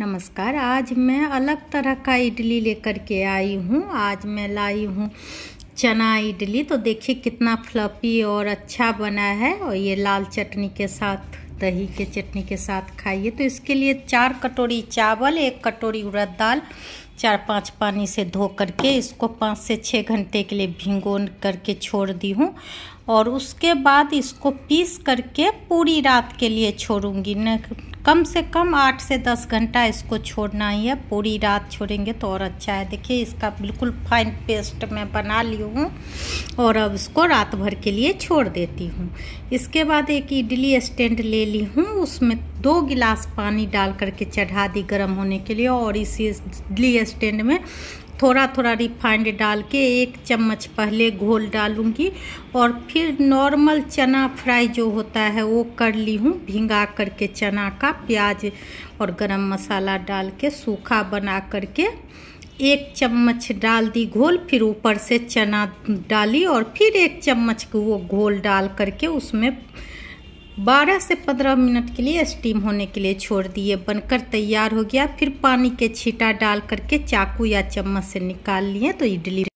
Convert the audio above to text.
नमस्कार आज मैं अलग तरह का इडली लेकर के आई हूँ आज मैं लाई हूँ चना इडली तो देखिए कितना फ्लफी और अच्छा बना है और ये लाल चटनी के साथ दही के चटनी के साथ खाइए तो इसके लिए चार कटोरी चावल एक कटोरी उड़द दाल चार पांच पानी से धो करके इसको पाँच से छः घंटे के लिए भिंगो करके छोड़ दी हूँ और उसके बाद इसको पीस करके पूरी रात के लिए छोड़ूंगी न कम से कम आठ से दस घंटा इसको छोड़ना ही है पूरी रात छोड़ेंगे तो और अच्छा है देखिए इसका बिल्कुल फाइन पेस्ट मैं बना ली हूँ और अब इसको रात भर के लिए छोड़ देती हूँ इसके बाद एक इडली स्टैंड ले ली हूँ उसमें दो गिलास पानी डाल करके चढ़ा दी गर्म होने के लिए और इसी इडली स्टैंड में थोड़ा थोड़ा रिफाइंड डाल के एक चम्मच पहले घोल डालूंगी और फिर नॉर्मल चना फ्राई जो होता है वो कर ली हूँ भिंगा करके चना का प्याज और गरम मसाला डाल के सूखा बना करके एक चम्मच डाल दी घोल फिर ऊपर से चना डाली और फिर एक चम्मच वो घोल डाल करके उसमें 12 से 15 मिनट के लिए स्टीम होने के लिए छोड़ दिए बनकर तैयार हो गया फिर पानी के छीटा डाल करके चाकू या चम्मच से निकाल लिए तो इडली